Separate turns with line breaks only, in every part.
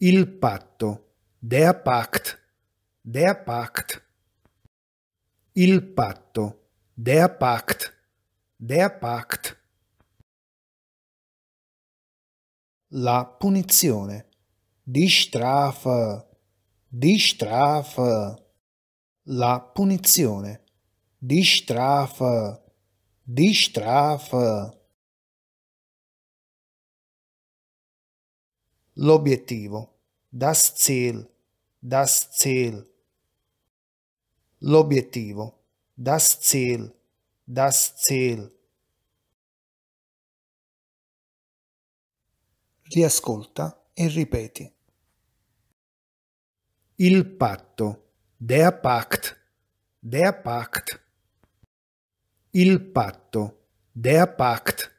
Il patto. Dea pact. Dea pact.
Il patto. Dea pact. Dea pact. La punizione. di Strafe. di Strafe. La punizione. di Strafe. di Strafe. L'obiettivo. Das Ziel. Das Ziel. L'obiettivo. Das Ziel. Das Ziel. Riascolta e ripeti. Il patto. Der Pakt.
Der Pakt. Il patto. Der
Pakt.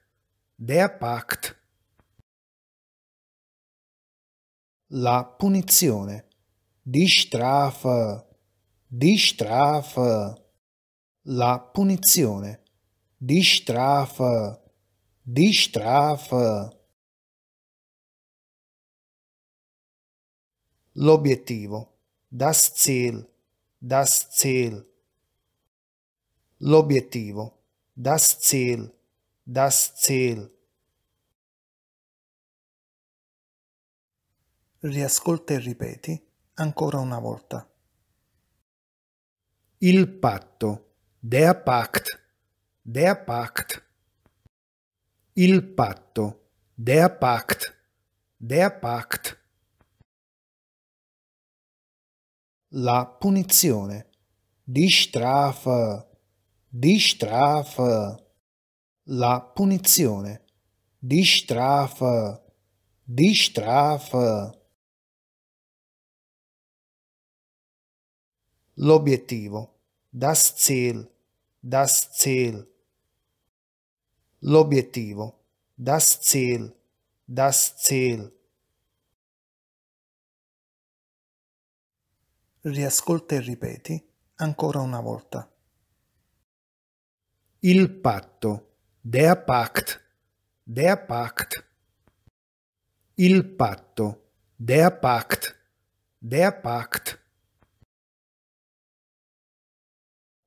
Der Pakt. la punizione. Di Strafe, Di Strafe, la punizione. Di Strafe, Di Strafe. L'obiettivo. Das Ziel, das Ziel. L'obiettivo. Das Ziel, das Ziel. riascolta e ripeti ancora una volta.
Il patto, dea pact, dea pact.
Il patto, dea pact, dea pact. La punizione, Di Strafe, Di Strafe. La punizione, Di Strafe, Di Strafe. L'obiettivo. Das Ziel. Das Ziel. L'obiettivo. Das Ziel. Das Ziel. Riascolta e ripeti ancora una volta. Il patto.
Der Pakt. Der Pakt. Il patto.
Der Pakt. Der Pakt.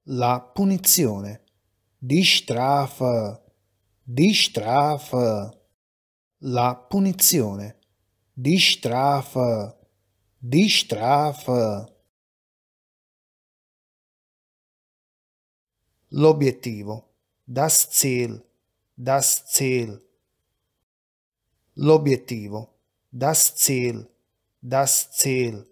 la punizione. Di Strafe,
di Strafe, la punizione. Di
Strafe, di Strafe. L'obiettivo, das Ziel, das Ziel. L'obiettivo, das Ziel, das Ziel.